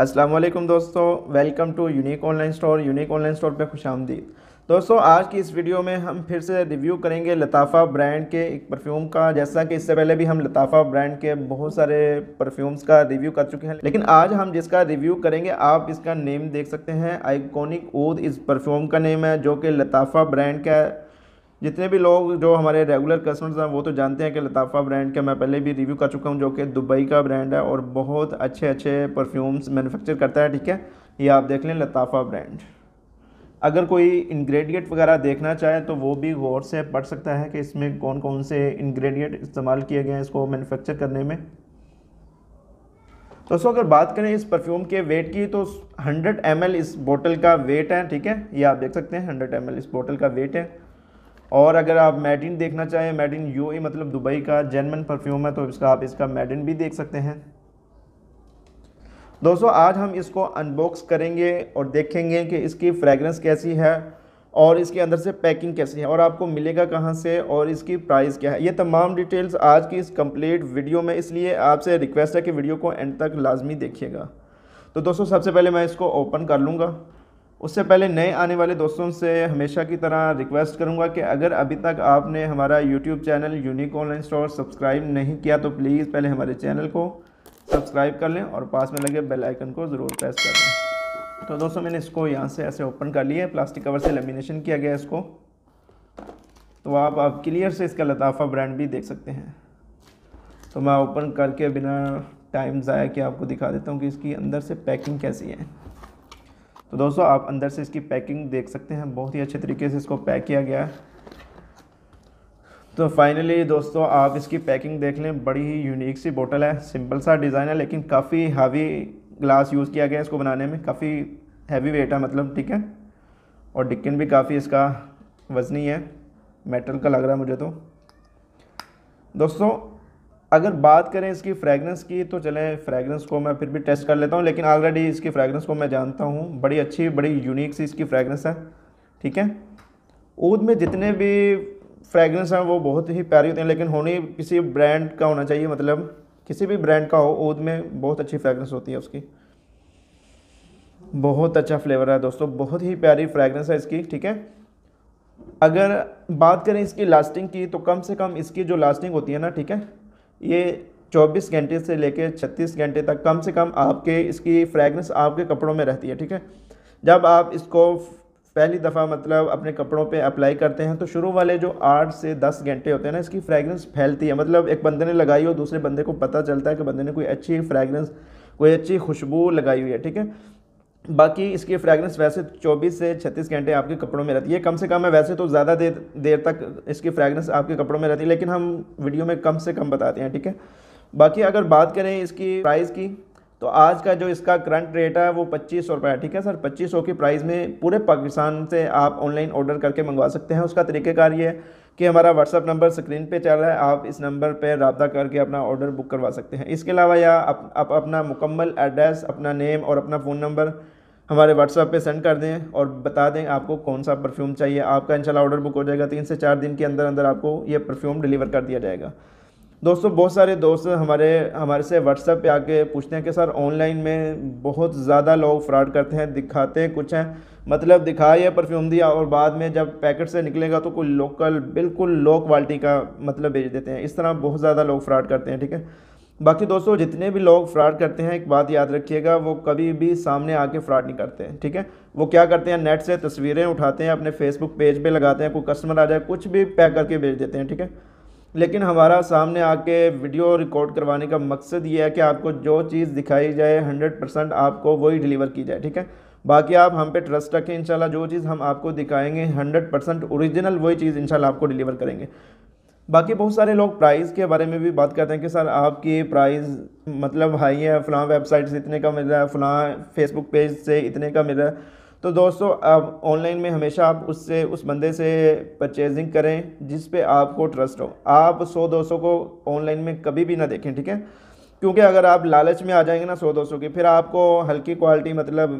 अस्सलाम वालेकुम दोस्तों welcome to unique online store unique online store पे खुश आमदीद दोस्तों आज की इस वीडियो में हम फिर से रिव्यू करेंगे लताफ़ा ब्रांड के एक परफ्यूम का जैसा कि इससे पहले भी हम लताफ़ा ब्रांड के बहुत सारे परफ्यूम्स का रिव्यू कर चुके हैं लेकिन आज हम जिसका रिव्यू करेंगे आप इसका नेम देख सकते हैं आइकॉनिक ओद इस परफ्यूम का नेम है जो कि लताफ़ा ब्रांड का है जितने भी लोग जो हमारे रेगुलर कस्टमर्स हैं वो तो जानते हैं कि लताफ़ा ब्रांड का मैं पहले भी रिव्यू कर चुका हूँ जो कि दुबई का ब्रांड है और बहुत अच्छे अच्छे परफ्यूम्स मैनुफेक्चर करता है ठीक है ये आप देख लें लताफ़ा ब्रांड अगर कोई इंग्रेडिएंट वगैरह देखना चाहे तो वो भी गौर से पढ़ सकता है कि इसमें कौन कौन से इंग्रेडिएंट इस्तेमाल किए गए हैं इसको मैन्युफैक्चर करने में दोस्तों अगर बात करें इस परफ्यूम के वेट की तो 100 ml इस बोतल का वेट है ठीक है ये आप देख सकते हैं 100 ml इस बोतल का वेट है और अगर आप मेडिन देखना चाहें यू यूए मतलब दुबई का जर्मन परफ्यूम है तो इसका आप इसका मेडिन भी देख सकते हैं दोस्तों आज हम इसको अनबॉक्स करेंगे और देखेंगे कि इसकी फ्रेगरेंस कैसी है और इसके अंदर से पैकिंग कैसी है और आपको मिलेगा कहाँ से और इसकी प्राइस क्या है ये तमाम डिटेल्स आज की इस कंप्लीट वीडियो में इसलिए आपसे रिक्वेस्ट है कि वीडियो को एंड तक लाजमी देखिएगा तो दोस्तों सबसे पहले मैं इसको ओपन कर लूँगा उससे पहले नए आने वाले दोस्तों से हमेशा की तरह रिक्वेस्ट करूंगा कि अगर अभी तक आपने हमारा YouTube channel unique online store subscribe नहीं किया तो प्लीज़ पहले हमारे चैनल को सब्सक्राइब कर लें और पास में लगे बेल आइकन को ज़रूर प्रेस कर लें तो दोस्तों मैंने इसको यहाँ से ऐसे ओपन कर लिया है प्लास्टिक कवर से लेमिनेशन किया गया इसको तो आप अब क्लियर से इसका लताफ़ा ब्रांड भी देख सकते हैं तो मैं ओपन करके बिना टाइम ज़ाया के आपको दिखा देता हूँ कि इसकी अंदर से पैकिंग कैसी है तो दोस्तों आप अंदर से इसकी पैकिंग देख सकते हैं बहुत ही अच्छे तरीके से इसको पैक किया गया है तो फाइनली दोस्तों आप इसकी पैकिंग देख लें बड़ी ही यूनिक सी बोतल है सिंपल सा डिज़ाइन है लेकिन काफ़ी हावी ग्लास यूज़ किया गया है इसको बनाने में काफ़ी हैवी वेट है मतलब ठीक है और डिक्कन भी काफ़ी इसका वजनी है मेटल का लग रहा है मुझे तो दोस्तों अगर बात करें इसकी फ्रेगरेंस की तो चलें फ्रेगरेंस को मैं फिर भी टेस्ट कर लेता हूँ लेकिन ऑलरेडी इसकी फ्रेगरेंस को मैं जानता हूँ बड़ी अच्छी बड़ी यूनिक सी इसकी फ्रेगरेंस है ठीक है ऊद में जितने भी फ्रेगरेंस हैं वो बहुत ही प्यारी होती हैं लेकिन होनी किसी ब्रांड का होना चाहिए मतलब किसी भी ब्रांड का हो ऊद में बहुत अच्छी फ्रेगरेंस होती है उसकी बहुत अच्छा फ्लेवर है दोस्तों बहुत ही प्यारी फ्रेगरेंस है इसकी ठीक है अगर बात करें इसकी लास्टिंग की तो कम से कम इसकी जो लास्टिंग होती है ना ठीक है ये 24 घंटे से लेकर 36 घंटे तक कम से कम आपके इसकी फ्रेगरेंस आपके कपड़ों में रहती है ठीक है जब आप इसको पहली दफ़ा मतलब अपने कपड़ों पे अप्लाई करते हैं तो शुरू वाले जो आठ से दस घंटे होते हैं ना इसकी फ्रेगरेंस फैलती है मतलब एक बंदे ने लगाई हो दूसरे बंदे को पता चलता है कि बंदे ने कोई अच्छी फ्रेगरेंस कोई अच्छी खुशबू लगाई हुई है ठीक है बाकी इसकी फ्रेगरेंस वैसे 24 से 36 घंटे आपके कपड़ों में रहती है कम से कम है वैसे तो ज़्यादा देर देर तक इसकी फ्रेगरेंस आपके कपड़ों में रहती है लेकिन हम वीडियो में कम से कम बताते हैं ठीक है बाकी अगर बात करें इसकी प्राइस की तो आज का जो इसका करंट रेट है वो पच्चीस सौ रुपये ठीक है सर पच्चीस सौ की प्राइस में पूरे पाकिस्तान से आप ऑनलाइन ऑर्डर करके मंगवा सकते हैं उसका तरीक़ेकार ये है कि हमारा व्हाट्सअप नंबर स्क्रीन पे चल रहा है आप इस नंबर पे रबा करके अपना ऑर्डर बुक करवा सकते हैं इसके अलावा या आप, अप, अपना मुकम्मल एड्रेस अपना नेम और अपना फ़ोन नंबर हमारे व्हाट्सअप पर सेंड कर दें और बता दें आपको कौन सा परफ्यूम चाहिए आपका इनशाला ऑर्डर बुक हो जाएगा तीन से चार दिन के अंदर अंदर आपको ये परफ्यूम डिलीवर कर दिया जाएगा दोस्तों बहुत सारे दोस्त हमारे हमारे से व्हाट्सएप पे आके पूछते हैं कि सर ऑनलाइन में बहुत ज़्यादा लोग फ्रॉड करते हैं दिखाते हैं कुछ हैं मतलब दिखाया है परफ्यूम दिया और बाद में जब पैकेट से निकलेगा तो कोई लोकल बिल्कुल लो क्वालिटी का मतलब भेज देते हैं इस तरह बहुत ज़्यादा लोग फ्रॉड करते हैं ठीक है बाकी दोस्तों जितने भी लोग फ्रॉड करते हैं एक बात याद रखिएगा वो कभी भी सामने आके फ्रॉड नहीं करते हैं ठीक है वो क्या करते हैं नेट से तस्वीरें उठाते हैं अपने फेसबुक पेज पे लगाते हैं कोई कस्टमर आ जाए कुछ भी पैक करके भेज देते हैं ठीक है लेकिन हमारा सामने आके वीडियो रिकॉर्ड करवाने का मकसद ये है कि आपको जो चीज़ दिखाई जाए हंड्रेड परसेंट आपको वही डिलीवर की जाए ठीक है बाकी आप हम पे ट्रस्ट रखें इंशाल्लाह जो चीज़ हम आपको दिखाएंगे हंड्रेड परसेंट औरिजिनल वही चीज़ इंशाल्लाह आपको डिलीवर करेंगे बाकी बहुत सारे लोग प्राइस के बारे में भी बात करते हैं कि सर आपकी प्राइस मतलब हाई है फ़लाँ वेबसाइट से इतने का मिल रहा है फ़लाँ फेसबुक पेज से इतने का मिल रहा है तो दोस्तों अब ऑनलाइन में हमेशा आप उससे उस बंदे से परचेजिंग करें जिस पे आपको ट्रस्ट हो आप सौ दो सौ को ऑनलाइन में कभी भी ना देखें ठीक है क्योंकि अगर आप लालच में आ जाएंगे ना सौ दो सौ की फिर आपको हल्की क्वालिटी मतलब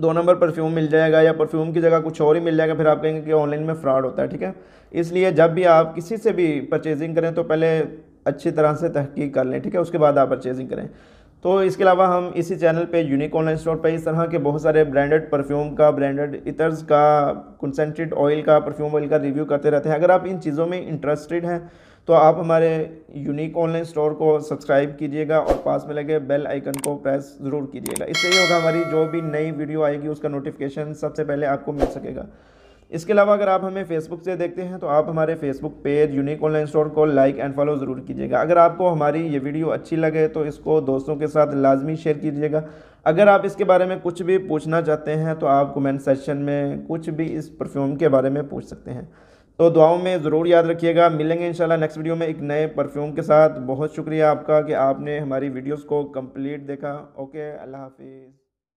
दो नंबर परफ्यूम मिल जाएगा या परफ्यूम की जगह कुछ और ही मिल जाएगा फिर आप कहेंगे कि ऑनलाइन में फ़्रॉड होता है ठीक है इसलिए जब भी आप किसी से भी परचेजिंग करें तो पहले अच्छी तरह से तहकीक कर लें ठीक है उसके बाद आप परचेजिंग करें तो इसके अलावा हम इसी चैनल पे यूनिक ऑनलाइन स्टोर पे इस तरह के बहुत सारे ब्रांडेड परफ्यूम का ब्रांडेड इतर्स का कंसनट्रेट ऑयल का परफ्यूम ऑयल का रिव्यू करते रहते हैं अगर आप इन चीज़ों में इंटरेस्टेड हैं तो आप हमारे यूनिक ऑनलाइन स्टोर को सब्सक्राइब कीजिएगा और पास में लगे बेल आइकन को प्रेस ज़रूर कीजिएगा इससे ये होगा हमारी जो भी नई वीडियो आएगी उसका नोटिफिकेशन सबसे पहले आपको मिल सकेगा इसके अलावा अगर आप हमें फेसबुक से देखते हैं तो आप हमारे Facebook page unique online store को लाइक एंड फॉलो ज़रूर कीजिएगा अगर आपको हमारी ये वीडियो अच्छी लगे तो इसको दोस्तों के साथ लाजमी शेयर कीजिएगा अगर आप इसके बारे में कुछ भी पूछना चाहते हैं तो आप कमेंट सेक्शन में कुछ भी इस परफ्यूम के बारे में पूछ सकते हैं तो दुआओं में ज़रूर याद रखिएगा मिलेंगे इंशाल्लाह नेक्स्ट वीडियो में एक नए परफ्यूम के साथ बहुत शुक्रिया आपका कि आपने हमारी वीडियोस को कंप्लीट देखा ओके अल्लाह हाफिज़